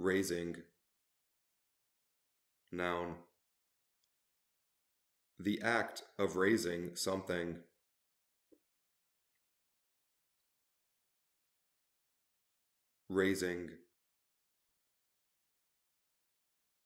raising noun the act of raising something raising